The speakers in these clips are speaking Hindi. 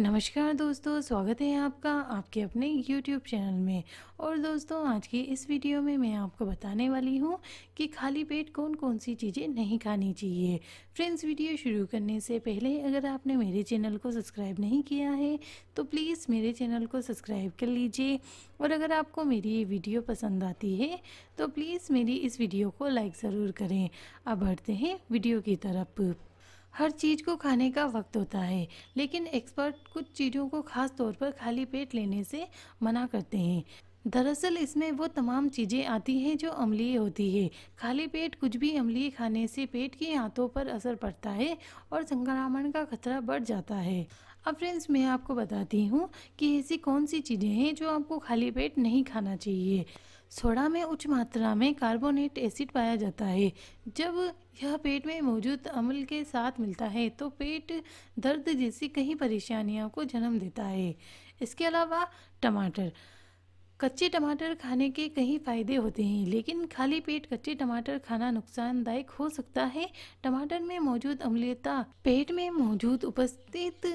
नमस्कार दोस्तों स्वागत है आपका आपके अपने YouTube चैनल में और दोस्तों आज की इस वीडियो में मैं आपको बताने वाली हूँ कि खाली पेट कौन कौन सी चीज़ें नहीं खानी चाहिए फ्रेंड्स वीडियो शुरू करने से पहले अगर आपने मेरे चैनल को सब्सक्राइब नहीं किया है तो प्लीज़ मेरे चैनल को सब्सक्राइब कर लीजिए और अगर आपको मेरी ये वीडियो पसंद आती है तो प्लीज़ मेरी इस वीडियो को लाइक ज़रूर करें अब बढ़ते हैं वीडियो की तरफ हर चीज़ को खाने का वक्त होता है लेकिन एक्सपर्ट कुछ चीज़ों को खास तौर पर खाली पेट लेने से मना करते हैं दरअसल इसमें वो तमाम चीज़ें आती हैं जो अम्लीय होती है खाली पेट कुछ भी अम्लीय खाने से पेट की आंतों पर असर पड़ता है और संक्रमण का खतरा बढ़ जाता है अब फ्रेंड्स मैं आपको बताती हूँ कि ऐसी कौन सी चीज़ें हैं जो आपको खाली पेट नहीं खाना चाहिए सोडा में उच्च मात्रा में कार्बोनेट एसिड पाया जाता है जब यह पेट में मौजूद अम्ल के साथ मिलता है तो पेट दर्द जैसी कई परेशानियों को जन्म देता है इसके अलावा टमाटर कच्चे टमाटर खाने के कई फ़ायदे होते हैं लेकिन खाली पेट कच्चे टमाटर खाना नुकसानदायक हो सकता है टमाटर में मौजूद अम्लीयता पेट में मौजूद उपस्थित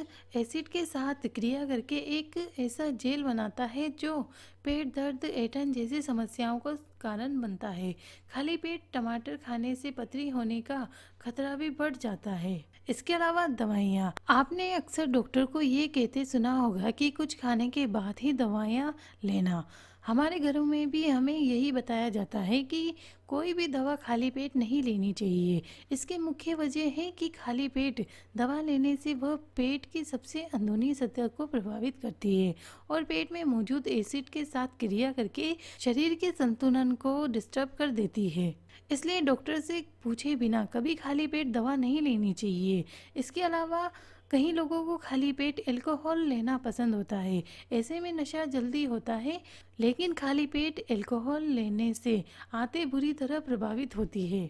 एसिड के साथ क्रिया करके एक ऐसा जेल बनाता है जो पेट दर्द एटन जैसी समस्याओं का कारण बनता है खाली पेट टमाटर खाने से पथरी होने का खतरा भी बढ़ जाता है इसके अलावा दवाइयाँ आपने अक्सर डॉक्टर को ये कहते सुना होगा कि कुछ खाने के बाद ही दवाइयाँ लेना हमारे घरों में भी हमें यही बताया जाता है कि कोई भी दवा खाली पेट नहीं लेनी चाहिए इसके मुख्य वजह है कि खाली पेट दवा लेने से वह पेट की सबसे अंदरूनी सतह को प्रभावित करती है और पेट में मौजूद एसिड के साथ क्रिया करके शरीर के संतुलन को डिस्टर्ब कर देती है इसलिए डॉक्टर से पूछे बिना कभी खाली पेट दवा नहीं लेनी चाहिए इसके अलावा कई लोगों को खाली पेट एल्कोहल लेना पसंद होता है ऐसे में नशा जल्दी होता है लेकिन खाली पेट एल्कोहल लेने से आते बुरी तरह प्रभावित होती है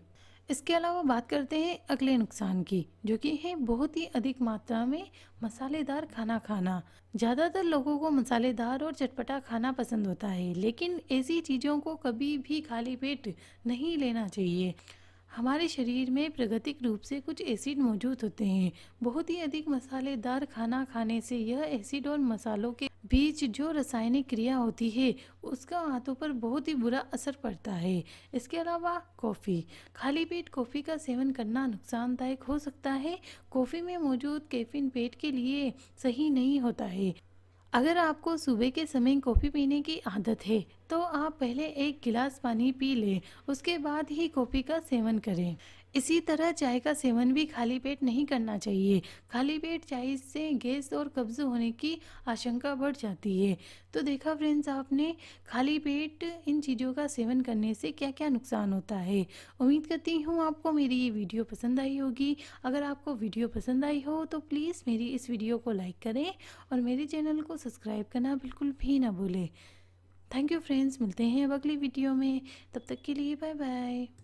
इसके अलावा बात करते हैं अगले नुकसान की जो कि है बहुत ही अधिक मात्रा में मसालेदार खाना खाना ज़्यादातर लोगों को मसालेदार और चटपटा खाना पसंद होता है लेकिन ऐसी चीज़ों को कभी भी खाली पेट नहीं लेना चाहिए हमारे शरीर में प्रगतिक रूप से कुछ एसिड मौजूद होते हैं बहुत ही अधिक मसालेदार खाना खाने से यह एसिड और मसालों के बीच जो रासायनिक क्रिया होती है उसका हाथों पर बहुत ही बुरा असर पड़ता है इसके अलावा कॉफ़ी खाली पेट कॉफ़ी का सेवन करना नुकसानदायक हो सकता है कॉफ़ी में मौजूद कैफिन पेट के लिए सही नहीं होता है अगर आपको सुबह के समय कॉफ़ी पीने की आदत है तो आप पहले एक गिलास पानी पी लें उसके बाद ही कॉफ़ी का सेवन करें इसी तरह चाय का सेवन भी खाली पेट नहीं करना चाहिए खाली पेट चाय से गैस और कब्ज़ होने की आशंका बढ़ जाती है तो देखा फ्रेंड्स आपने खाली पेट इन चीज़ों का सेवन करने से क्या क्या नुकसान होता है उम्मीद करती हूँ आपको मेरी ये वीडियो पसंद आई होगी अगर आपको वीडियो पसंद आई हो तो प्लीज़ मेरी इस वीडियो को लाइक करें और मेरे चैनल को सब्सक्राइब करना बिल्कुल भी ना भूलें थैंक यू फ्रेंड्स मिलते हैं अब अगली वीडियो में तब तक के लिए बाय बाय